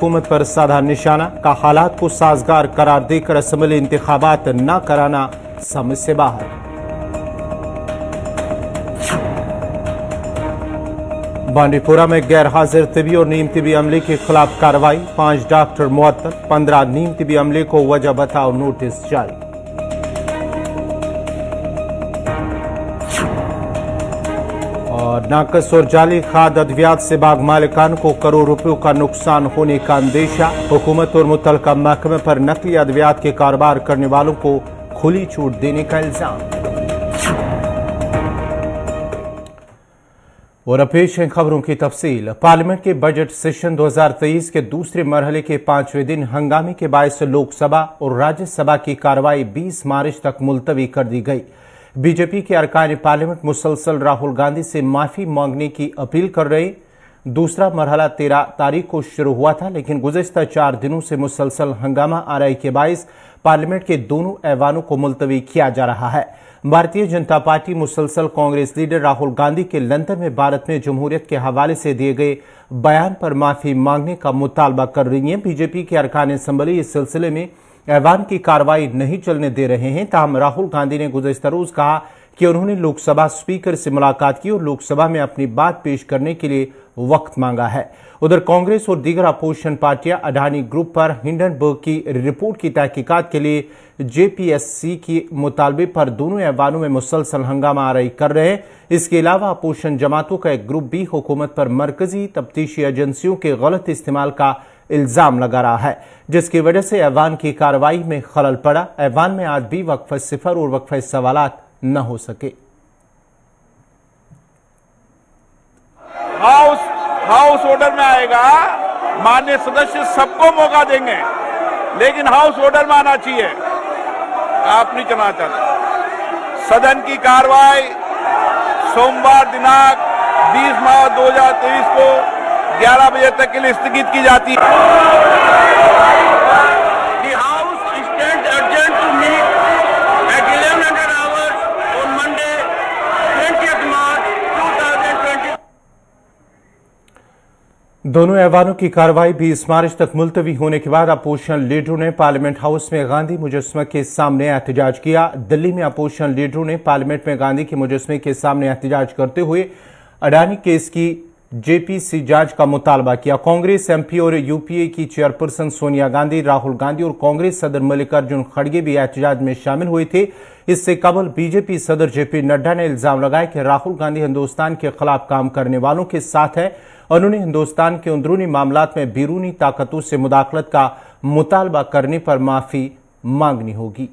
हुकूमत पर साधा निशाना का हालात को साजगार करार देकर असम्बली इंतबात न कराना समझ से बाहर बांडीपुरा में गैर हाजिर तिबी और नीम तिबी अमले के खिलाफ कार्रवाई पांच डॉक्टर मुअत्तल पंद्रह नीम तिबी अमले को वजह बताओ नोटिस जारी नाकस और जाली खाद अद्वियात से बाग मालिकान को करोड़ रुपयों का नुकसान होने का अंदेशा हुकूमत और मुतल महकमे पर नकली अद्वियात के कारोबार करने वालों को खुली छूट देने का इल्जाम और अपेश है खबरों की तफसील पार्लियामेंट के बजट सेशन 2023 के दूसरे मरहले के पांचवें दिन हंगामे के बायस लोकसभा और राज्यसभा की कार्रवाई 20 मार्च तक मुलतवी कर दी गई बीजेपी के अरकान पार्लियामेंट मुसलसल राहुल गांधी से माफी मांगने की अपील कर रहे दूसरा मरहला तेरह तारीख को शुरू हुआ था लेकिन गुजशत चार दिनों से मुसलसल हंगामा आ रही के बायस पार्लियामेंट के दोनों ऐवानों को मुलतवी किया जा रहा है भारतीय जनता पार्टी मुसलसल कांग्रेस लीडर राहुल गांधी के लंदन में भारत में जमहूरियत के हवाले से दिए गए बयान पर माफी मांगने का मुतालबा कर रही है बीजेपी के अरकान असम्बली इस सिलसिले में ऐवान की कार्रवाई नहीं चलने दे रहे हैं ताहम राहुल गांधी ने गुजशत रोज कहा कि उन्होंने लोकसभा स्पीकर से मुलाकात की और लोकसभा में अपनी बात पेश करने के लिए वक्त मांगा है उधर कांग्रेस और दीगर अपोजिशन पार्टियां अडानी ग्रुप पर हिंडनबर्ग की रिपोर्ट की तहकीकात के लिए जेपीएससी की मुतालबे पर दोनों ऐवानों में मुसलसल हंगामा आरई कर रहे हैं इसके अलावा अपोजिशन जमातों का एक ग्रुप भी हुकूमत पर मरकजी तफ्तीशी एजेंसियों के गलत इस्तेमाल का इल्जाम लगा रहा है जिसकी वजह से ऐवान की कार्रवाई में खलल पड़ा ऐवान में आज भी वक्फ सिफर और वक्फ सवाल न हो सके हाउस हाउस ऑर्डर में आएगा मान्य सदस्य सबको मौका देंगे लेकिन हाउस ऑर्डर में आना चाहिए आप नहीं चलना चाहते सदन की कार्रवाई सोमवार दिनांक 20 मार्च 2023 को 11 बजे तक के लिए स्थगित की जाती है दोनों ऐवानों की कार्रवाई भी इस मार्च तक मुलतवी होने के बाद अपोजिशन लीडरों ने पार्लियामेंट हाउस में गांधी मुजस्मे के सामने एहतजाज किया दिल्ली में अपोजिशन लीडरों ने पार्लियामेंट में गांधी के मुजस्मे के सामने एहतजाज करते हुए अडानी केस की जेपीसी जांच का मुतालबा किया कांग्रेस एमपी और यूपीए की चेयरपर्सन सोनिया गांधी राहुल गांधी और कांग्रेस सदर मल्लिकार्जुन खड़गे भी एहतजाज में शामिल हुए थे इससे कबल बीजेपी सदर जेपी नड्डा ने इल्जाम लगाया कि राहुल गांधी हिंदुस्तान के खिलाफ काम करने वालों के साथ और उन्होंने हिंदुस्तान के अंदरूनी मामला में बिरूनी ताकतों से मुदाखलत का मुतालबा करने पर माफी मांगनी होगी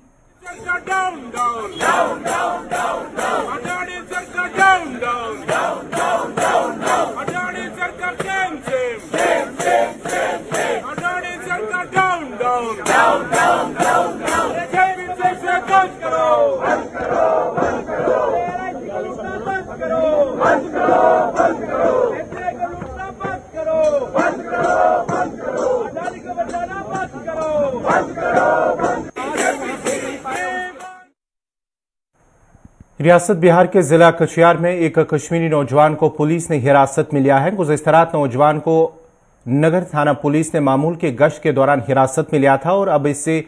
रियासत बिहार के जिला कचियार में एक कश्मीरी नौजवान को पुलिस ने हिरासत में लिया है गुजशत रात नौजवान को नगर थाना पुलिस ने मामूल के गश्त के दौरान हिरासत में लिया था और अब इससे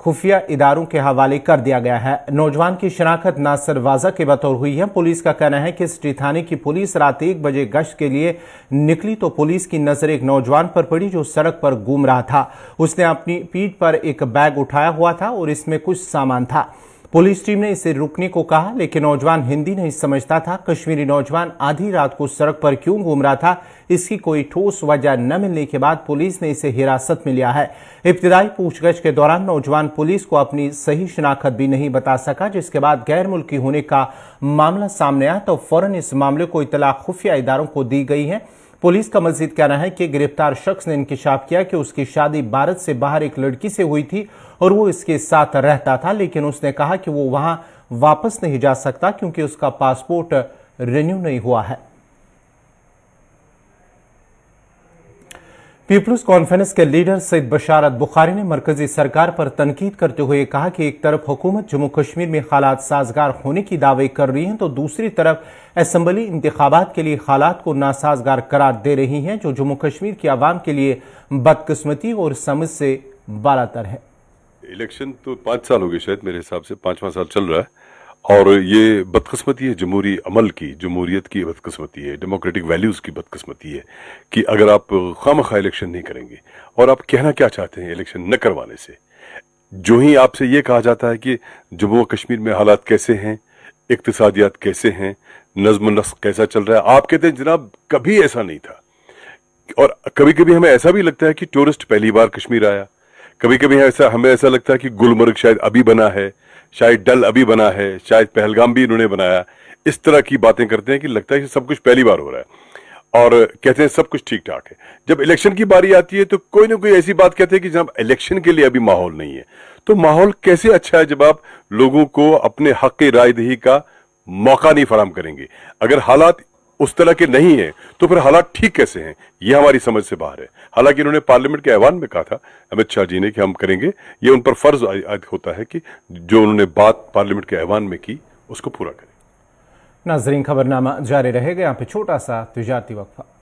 खुफिया इदारों के हवाले कर दिया गया है नौजवान की शनाख्त नासर वाजा के बतौर हुई है पुलिस का कहना है कि स्ट्री थाने की पुलिस रात एक बजे गश्त के लिए निकली तो पुलिस की नजर एक नौजवान पर पड़ी जो सड़क पर घूम रहा था उसने अपनी पीठ पर एक बैग उठाया हुआ था और इसमें कुछ सामान था पुलिस टीम ने इसे रुकने को कहा लेकिन नौजवान हिंदी नहीं समझता था कश्मीरी नौजवान आधी रात को सड़क पर क्यों घूम रहा था इसकी कोई ठोस वजह न मिलने के बाद पुलिस ने इसे हिरासत में लिया है इब्तदाई पूछगछ के दौरान नौजवान पुलिस को अपनी सही शिनाख्त भी नहीं बता सका जिसके बाद गैर मुल्की होने का मामला सामने आया तो फौरन इस मामले को इतला खुफिया इदारों को दी गई है पुलिस का मजीद कहना है कि गिरफ्तार शख्स ने इंकशाफ किया कि उसकी शादी भारत से बाहर एक लड़की से हुई थी और वो इसके साथ रहता था लेकिन उसने कहा कि वो वहां वापस नहीं जा सकता क्योंकि उसका पासपोर्ट रिन्यू नहीं हुआ है पीपल्स कॉन्फ्रेंस के लीडर सैद बशारत बुखारी ने मरकजी सरकार पर तनकीद करते हुए कहा कि एक तरफ हुकूमत जम्मू कश्मीर में हालात साजगार होने की दावे कर रही है तो दूसरी तरफ असम्बली इंतबात के लिए हालात को नासाजगार करार दे रही है जो जम्मू कश्मीर की आवाम के लिए बदकस्मती और समझ से बारातर है इलेक्शन तो पांच साल हो गए शायद मेरे हिसाब से पांचवा साल चल रहा है और ये बदकस्मती है जमहूरी अमल की जमहूरीत की बदकस्मती है डेमोक्रेटिक वैल्यूज़ की बदकस्मती है कि अगर आप खाम खा इलेक्शन नहीं करेंगे और आप कहना क्या चाहते हैं इलेक्शन न करवाने से जो ही आपसे ये कहा जाता है कि जम्मू कश्मीर में हालात कैसे हैं इकतसादियात कैसे हैं नज्म नस्क कैसा चल रहा है आप कहते हैं जनाब कभी ऐसा नहीं था और कभी कभी हमें ऐसा भी लगता है कि टूरिस्ट पहली बार कश्मीर आया कभी कभी ऐसा हमें ऐसा लगता है कि गुलमर्ग शायद अभी बना है शायद डल अभी बना है शायद पहलगाम भी इन्होंने बनाया इस तरह की बातें करते हैं कि लगता है कि सब कुछ पहली बार हो रहा है और कहते हैं सब कुछ ठीक ठाक है जब इलेक्शन की बारी आती है तो कोई ना कोई ऐसी बात कहते हैं कि जब इलेक्शन के लिए अभी माहौल नहीं है तो माहौल कैसे अच्छा है जब आप लोगों को अपने हक रायदही का मौका नहीं फराम करेंगे अगर हालात उस तरह के नहीं है तो फिर हालात ठीक कैसे हैं यह हमारी समझ से बाहर है हालांकि इन्होंने पार्लियामेंट के ऐवान में कहा था अमित शाह जी ने कि हम करेंगे ये उन पर फर्ज होता है कि जो उन्होंने बात पार्लियामेंट के ऐवान में की उसको पूरा करें नाजरीन खबरनामा जारी रहेगा यहाँ पे छोटा सा तजारती वक्फा